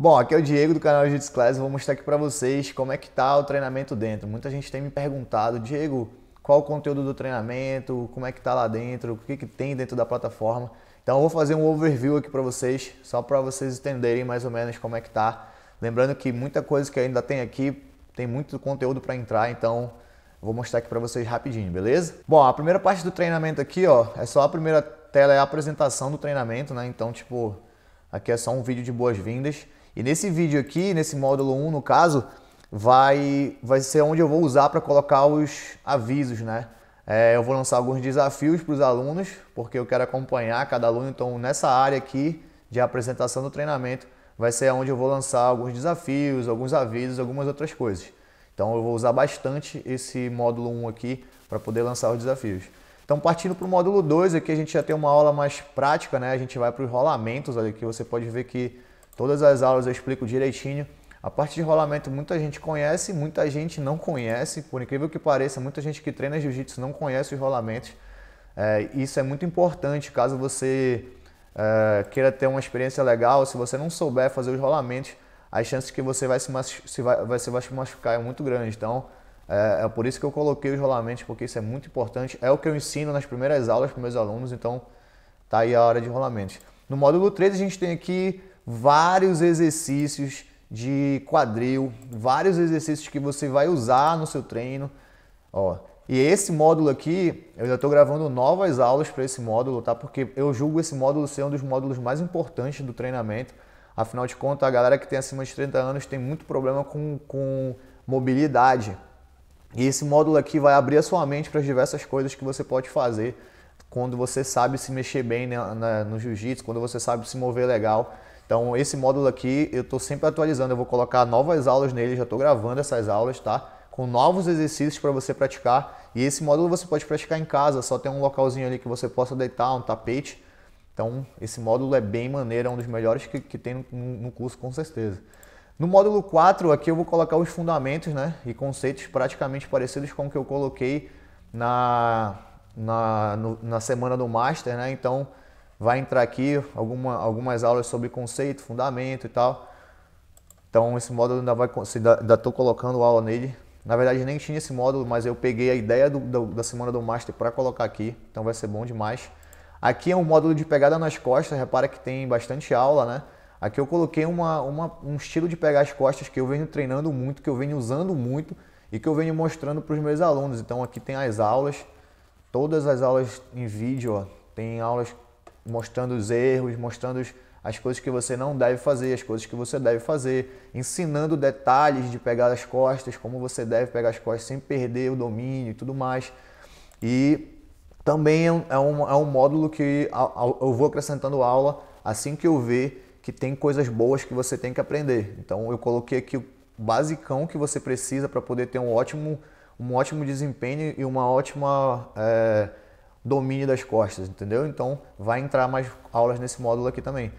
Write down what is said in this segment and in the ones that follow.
Bom, aqui é o Diego do canal Jiu-Jitsu Class, vou mostrar aqui para vocês como é que tá o treinamento dentro. Muita gente tem me perguntado, Diego, qual o conteúdo do treinamento, como é que tá lá dentro, o que, que tem dentro da plataforma. Então eu vou fazer um overview aqui para vocês, só para vocês entenderem mais ou menos como é que tá. Lembrando que muita coisa que ainda tem aqui, tem muito conteúdo para entrar, então vou mostrar aqui para vocês rapidinho, beleza? Bom, a primeira parte do treinamento aqui, ó, é só a primeira tela, é a apresentação do treinamento, né? Então, tipo, aqui é só um vídeo de boas-vindas. E nesse vídeo aqui, nesse módulo 1 no caso, vai, vai ser onde eu vou usar para colocar os avisos, né? É, eu vou lançar alguns desafios para os alunos, porque eu quero acompanhar cada aluno. Então, nessa área aqui de apresentação do treinamento, vai ser onde eu vou lançar alguns desafios, alguns avisos, algumas outras coisas. Então, eu vou usar bastante esse módulo 1 aqui para poder lançar os desafios. Então, partindo para o módulo 2, aqui a gente já tem uma aula mais prática, né? A gente vai para os rolamentos, olha aqui você pode ver que Todas as aulas eu explico direitinho. A parte de rolamento muita gente conhece, muita gente não conhece. Por incrível que pareça, muita gente que treina jiu-jitsu não conhece os rolamentos. É, isso é muito importante caso você é, queira ter uma experiência legal. Se você não souber fazer os rolamentos, as chances que você vai se, se vai, vai se machucar é muito grande. Então, é, é, por isso que eu coloquei os rolamentos, porque isso é muito importante. É o que eu ensino nas primeiras aulas para meus alunos, então tá aí a hora de rolamentos. No módulo 3 a gente tem aqui vários exercícios de quadril, vários exercícios que você vai usar no seu treino. Ó, e esse módulo aqui, eu já estou gravando novas aulas para esse módulo, tá? Porque eu julgo esse módulo ser um dos módulos mais importantes do treinamento. Afinal de contas, a galera que tem acima de 30 anos tem muito problema com, com mobilidade. E esse módulo aqui vai abrir a sua mente para as diversas coisas que você pode fazer quando você sabe se mexer bem né, no jiu-jitsu, quando você sabe se mover legal. Então, esse módulo aqui eu estou sempre atualizando, eu vou colocar novas aulas nele, já estou gravando essas aulas, tá? Com novos exercícios para você praticar. E esse módulo você pode praticar em casa, só tem um localzinho ali que você possa deitar, um tapete. Então, esse módulo é bem maneiro, é um dos melhores que, que tem no, no curso, com certeza. No módulo 4, aqui eu vou colocar os fundamentos né, e conceitos praticamente parecidos com o que eu coloquei na, na, no, na semana do Master. Né? Então, Vai entrar aqui alguma, algumas aulas sobre conceito, fundamento e tal. Então esse módulo ainda vai, ainda estou colocando aula nele. Na verdade nem tinha esse módulo, mas eu peguei a ideia do, do, da semana do master para colocar aqui, então vai ser bom demais. Aqui é um módulo de pegada nas costas, repara que tem bastante aula, né? Aqui eu coloquei uma, uma, um estilo de pegar as costas que eu venho treinando muito, que eu venho usando muito e que eu venho mostrando para os meus alunos. Então aqui tem as aulas, todas as aulas em vídeo, ó. tem aulas mostrando os erros, mostrando as coisas que você não deve fazer, as coisas que você deve fazer, ensinando detalhes de pegar as costas, como você deve pegar as costas sem perder o domínio e tudo mais. E também é um, é um é módulo que eu vou acrescentando aula assim que eu ver que tem coisas boas que você tem que aprender. Então eu coloquei aqui o basicão que você precisa para poder ter um ótimo, um ótimo desempenho e uma ótima. É, domínio das costas, entendeu? Então vai entrar mais aulas nesse módulo aqui também.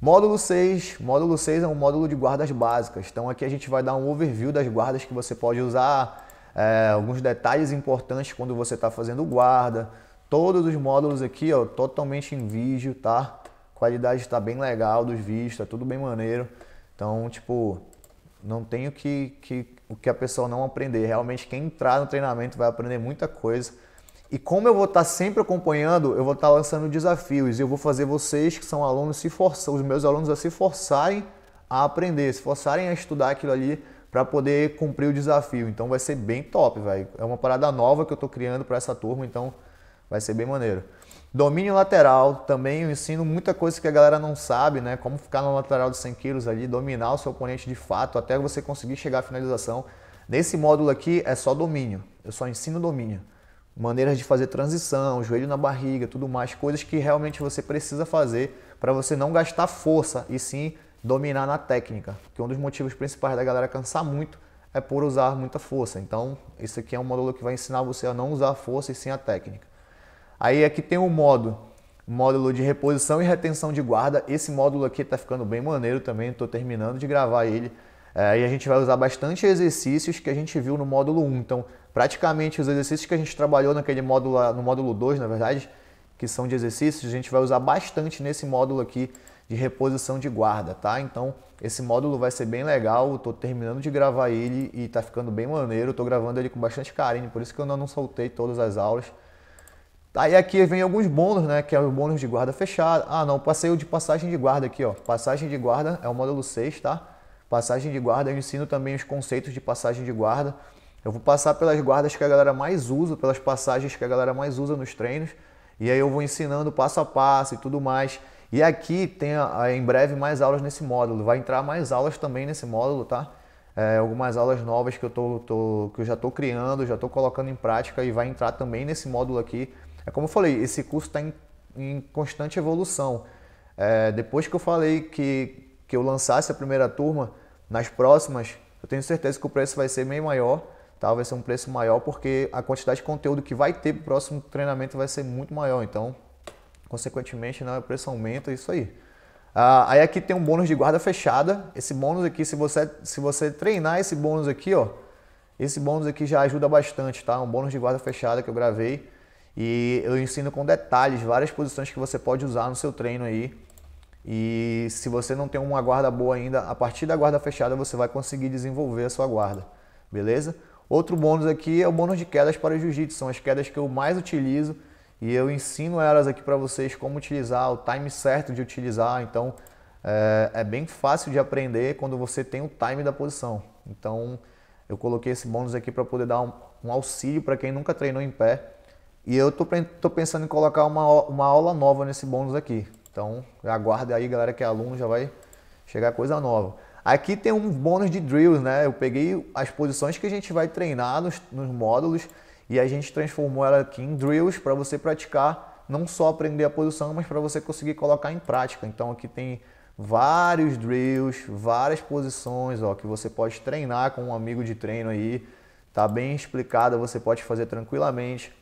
Módulo 6, módulo 6 é um módulo de guardas básicas. Então aqui a gente vai dar um overview das guardas que você pode usar, é, alguns detalhes importantes quando você está fazendo guarda. Todos os módulos aqui, ó, totalmente em vídeo, tá? Qualidade está bem legal dos vídeos, está tudo bem maneiro. Então, tipo, não tenho que, que o que a pessoa não aprender. Realmente quem entrar no treinamento vai aprender muita coisa e como eu vou estar sempre acompanhando, eu vou estar lançando desafios e eu vou fazer vocês que são alunos se forçar, os meus alunos a se forçarem a aprender, se forçarem a estudar aquilo ali para poder cumprir o desafio. Então vai ser bem top, velho. É uma parada nova que eu estou criando para essa turma, então vai ser bem maneiro. Domínio lateral, também eu ensino muita coisa que a galera não sabe, né? Como ficar na lateral de 100 quilos ali, dominar o seu oponente de fato até você conseguir chegar à finalização. Nesse módulo aqui é só domínio. Eu só ensino domínio maneiras de fazer transição, joelho na barriga, tudo mais, coisas que realmente você precisa fazer para você não gastar força e sim dominar na técnica. Que um dos motivos principais da galera cansar muito é por usar muita força. Então, isso aqui é um módulo que vai ensinar você a não usar a força e sim a técnica. Aí aqui tem o modo, módulo de reposição e retenção de guarda. Esse módulo aqui está ficando bem maneiro também, estou terminando de gravar ele. É, e a gente vai usar bastante exercícios que a gente viu no módulo 1. Então, praticamente os exercícios que a gente trabalhou naquele módulo, no módulo 2, na verdade, que são de exercícios, a gente vai usar bastante nesse módulo aqui de reposição de guarda, tá? Então, esse módulo vai ser bem legal, eu tô terminando de gravar ele e tá ficando bem maneiro, eu tô gravando ele com bastante carinho, por isso que eu ainda não soltei todas as aulas. Aí aqui vem alguns bônus, né, que é o bônus de guarda fechada. Ah, não, passei o de passagem de guarda aqui, ó. Passagem de guarda é o módulo 6, tá? Passagem de guarda, eu ensino também os conceitos de passagem de guarda. Eu vou passar pelas guardas que a galera mais usa, pelas passagens que a galera mais usa nos treinos. E aí eu vou ensinando passo a passo e tudo mais. E aqui tem em breve mais aulas nesse módulo. Vai entrar mais aulas também nesse módulo, tá? É, algumas aulas novas que eu, tô, tô que eu já estou criando, já estou colocando em prática e vai entrar também nesse módulo aqui. É como eu falei, esse curso está em, em, constante evolução. É, depois que eu falei que que eu lançasse a primeira turma, nas próximas, eu tenho certeza que o preço vai ser meio maior, tá? Vai ser um preço maior porque a quantidade de conteúdo que vai ter pro próximo treinamento vai ser muito maior. Então, consequentemente, né, o preço aumenta, isso aí. Ah, aí aqui tem um bônus de guarda fechada. Esse bônus aqui, se você, se você treinar esse bônus aqui, ó, esse bônus aqui já ajuda bastante, tá? Um bônus de guarda fechada que eu gravei e eu ensino com detalhes várias posições que você pode usar no seu treino aí e se você não tem uma guarda boa ainda, a partir da guarda fechada você vai conseguir desenvolver a sua guarda, beleza? Outro bônus aqui é o bônus de quedas para jiu-jitsu, são as quedas que eu mais utilizo e eu ensino elas aqui para vocês como utilizar, o time certo de utilizar, então é, é, bem fácil de aprender quando você tem o time da posição. Então eu coloquei esse bônus aqui para poder dar um, um auxílio para quem nunca treinou em pé e eu tô, tô pensando em colocar uma, uma aula nova nesse bônus aqui. Então, aguarda aí, galera que é aluno, já vai chegar coisa nova. Aqui tem um bônus de drills, né? Eu peguei as posições que a gente vai treinar nos, nos módulos e a gente transformou ela aqui em drills para você praticar, não só aprender a posição, mas para você conseguir colocar em prática. Então aqui tem vários drills, várias posições, ó, que você pode treinar com um amigo de treino aí. Tá bem explicado, você pode fazer tranquilamente.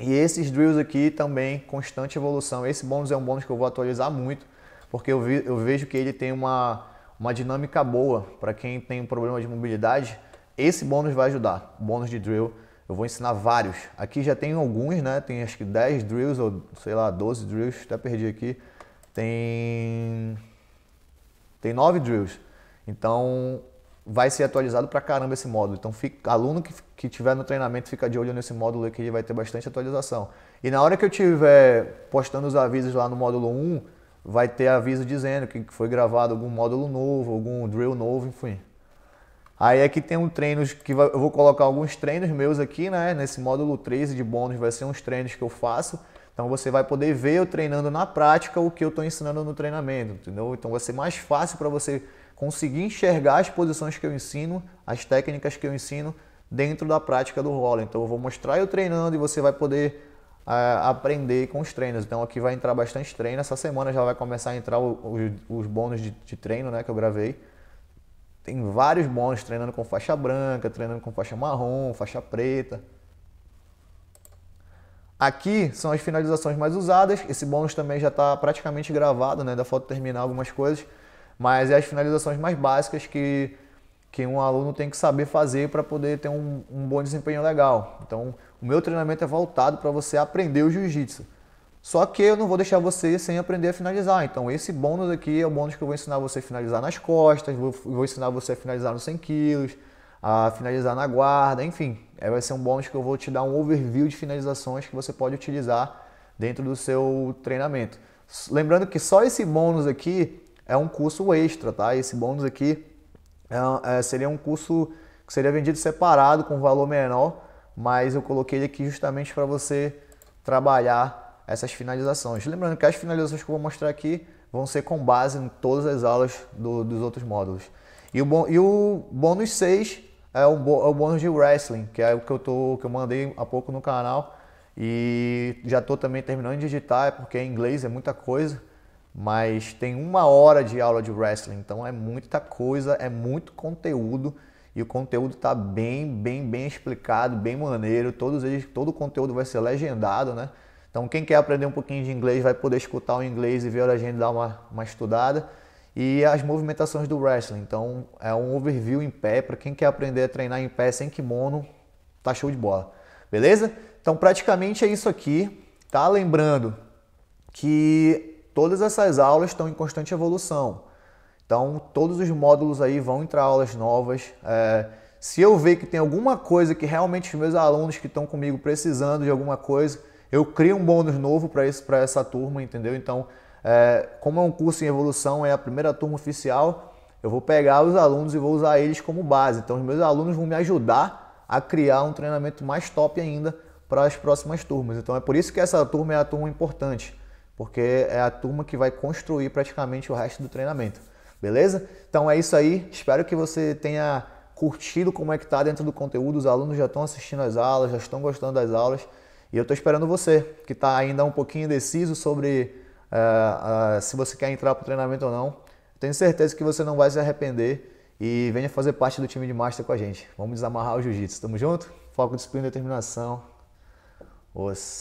E esses drills aqui também, constante evolução. Esse bônus é um bônus que eu vou atualizar muito, porque eu, vi, eu vejo que ele tem uma, uma dinâmica boa para quem tem um problema de mobilidade. Esse bônus vai ajudar, bônus de drill. Eu vou ensinar vários. Aqui já tem alguns, né? Tem acho que 10 drills, ou sei lá, 12 drills, até perdi aqui. Tem. Tem 9 drills. Então, vai ser atualizado para caramba esse módulo. Então, fica, aluno que, que tiver no treinamento, fica de olho nesse módulo que ele vai ter bastante atualização. E na hora que eu tiver postando os avisos lá no módulo 1, vai ter aviso dizendo que foi gravado algum módulo novo, algum drill novo, enfim. Aí aqui é tem um treino que vai, eu vou colocar alguns treinos meus aqui, né? Nesse módulo 13 de bônus vai ser uns treinos que eu faço. Então você vai poder ver eu treinando na prática o que eu estou ensinando no treinamento, entendeu? Então vai ser mais fácil para você conseguir enxergar as posições que eu ensino, as técnicas que eu ensino dentro da prática do rolo. Então eu vou mostrar eu treinando e você vai poder uh, aprender com os treinos. Então aqui vai entrar bastante treino. Essa semana já vai começar a entrar o, o, os bônus de, de, treino né, que eu gravei. Tem vários bônus, treinando com faixa branca, treinando com faixa marrom, faixa preta. Aqui são as finalizações mais usadas. Esse bônus também já está praticamente gravado, né? Da foto terminar algumas coisas. Mas é as finalizações mais básicas que, que um aluno tem que saber fazer para poder ter um, um bom desempenho legal. Então, o meu treinamento é voltado para você aprender o jiu-jitsu. Só que eu não vou deixar você sem aprender a finalizar. Então, esse bônus aqui é o bônus que eu vou ensinar você a finalizar nas costas, vou, vou ensinar você a finalizar nos 100 quilos, a finalizar na guarda, enfim. É, vai ser um bônus que eu vou te dar um overview de finalizações que você pode utilizar dentro do seu treinamento. Lembrando que só esse bônus aqui é um curso extra, tá? Esse bônus aqui é, é, seria um curso que seria vendido separado com valor menor, mas eu coloquei ele aqui justamente para você trabalhar essas finalizações. Lembrando que as finalizações que eu vou mostrar aqui vão ser com base em todas as aulas do, dos outros módulos. E o, e o bônus 6 é o, é o, bônus de wrestling, que é o que eu, tô, que eu mandei há pouco no canal. E já estou também terminando de digitar, é porque em inglês é muita coisa mas tem uma hora de aula de wrestling, então é muita coisa, é muito conteúdo e o conteúdo está bem, bem, bem explicado, bem maneiro. Todos eles, todo o conteúdo vai ser legendado, né? Então quem quer aprender um pouquinho de inglês vai poder escutar o inglês e ver a gente dar uma, uma estudada e as movimentações do wrestling. Então é um overview em pé para quem quer aprender a treinar em pé sem kimono, tá show de bola, beleza? Então praticamente é isso aqui. Tá lembrando que Todas essas aulas estão em constante evolução. Então, todos os módulos aí vão entrar aulas novas. É, se eu ver que tem alguma coisa que realmente os meus alunos que estão comigo precisando de alguma coisa, eu crio um bônus novo para essa turma, entendeu? Então, é, como é um curso em evolução, é a primeira turma oficial, eu vou pegar os alunos e vou usar eles como base. Então, os meus alunos vão me ajudar a criar um treinamento mais top ainda para as próximas turmas. Então, é por isso que essa turma é a turma importante porque é a turma que vai construir praticamente o resto do treinamento. Beleza? Então é isso aí. Espero que você tenha curtido como é que está dentro do conteúdo. Os alunos já estão assistindo as aulas, já estão gostando das aulas. E eu estou esperando você, que está ainda um pouquinho indeciso sobre uh, uh, se você quer entrar para o treinamento ou não. Tenho certeza que você não vai se arrepender e venha fazer parte do time de Master com a gente. Vamos desamarrar o Jiu-Jitsu. Tamo junto? Foco, disciplina e determinação. Os...